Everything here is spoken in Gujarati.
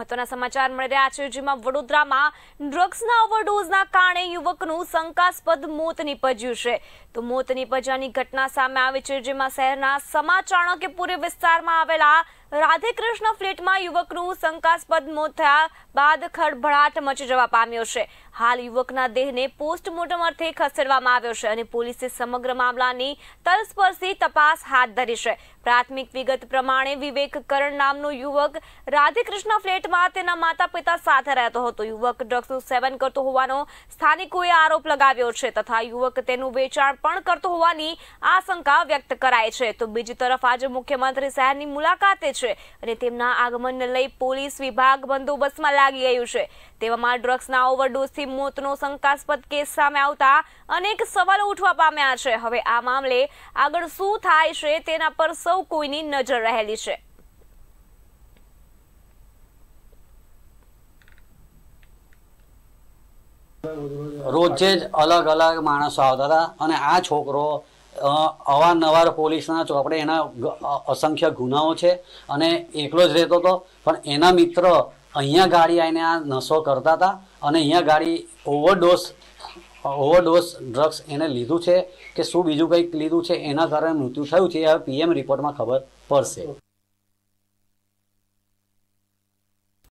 મહત્વના સમાચાર મળી રહ્યા છે જેમાં વડોદરામાં ડ્રગ્સના ઓવરડોઝના કારણે યુવકનું શંકાસ્પદ મોત નીપજ્યું છે તો મોત નીપજવાની ઘટના સામે આવી છે જેમાં શહેરના સમાચાણો કે પૂરે વિસ્તારમાં આવેલા રાધે કૃષ્ણ ફ્લેટમાં યુવકનું શંકાસ્પદ મોત થયા બાદ ખળભળાટ મચી જવા પામ્યો છે હાલ યુવકના દેહને પોસ્ટમોર્ટમ અર્થે ખસેડવામાં આવ્યો છે અને પોલીસે સમગ્ર મામલાની તલસ્પર્શી તપાસ હાથ ધરી છે પ્રાથમિક વિગત પ્રમાણે વિવેક કરણ નામનો યુવક રાધે કૃષ્ણ ફ્લેટમાં તેના માતા પિતા સાથે રહેતો હતો યુવક ડ્રગ્સનું સેવન કરતો હોવાનો સ્થાનિકોએ આરોપ લગાવ્યો છે તથા યુવક તેનું વેચાણ પણ કરતો હોવાની આશંકા વ્યક્ત કરાય છે તો બીજી તરફ આજે મુખ્યમંત્રી શહેરની મુલાકાતે છે અને તેમના આગમનને લઈ પોલીસ વિભાગ બંદોબસ્તમાં લાગી ગયું છે તેવામાં ડ્રગ્સના ઓવરડોઝથી મોતનો શંકાસ્પદ કેસ સામે આવતા અનેક સવાલો ઉઠવા પામ્યા છે હવે આ મામલે આગળ શું થાય છે તેના પર સૌ કોઈની નજર રહેલી છે રોજે જ અલગ અલગ માણસો આવતા હતા અને આ છોકરો અવારનવાર પોલીસના ચોપડે એના અસંખ્ય ગુનાઓ છે અને એકલો જ રહેતો હતો પણ એના મિત્ર અહીંયા ગાડી આવીને આ નશો કરતા હતા અને અહીંયા ગાડી ઓવરડોઝ ઓવરડોઝ ડ્રગ્સ એને લીધું છે કે શું બીજું કંઈક લીધું છે એના કારણે મૃત્યુ થયું છે એ હવે પીએમ રિપોર્ટમાં ખબર પડશે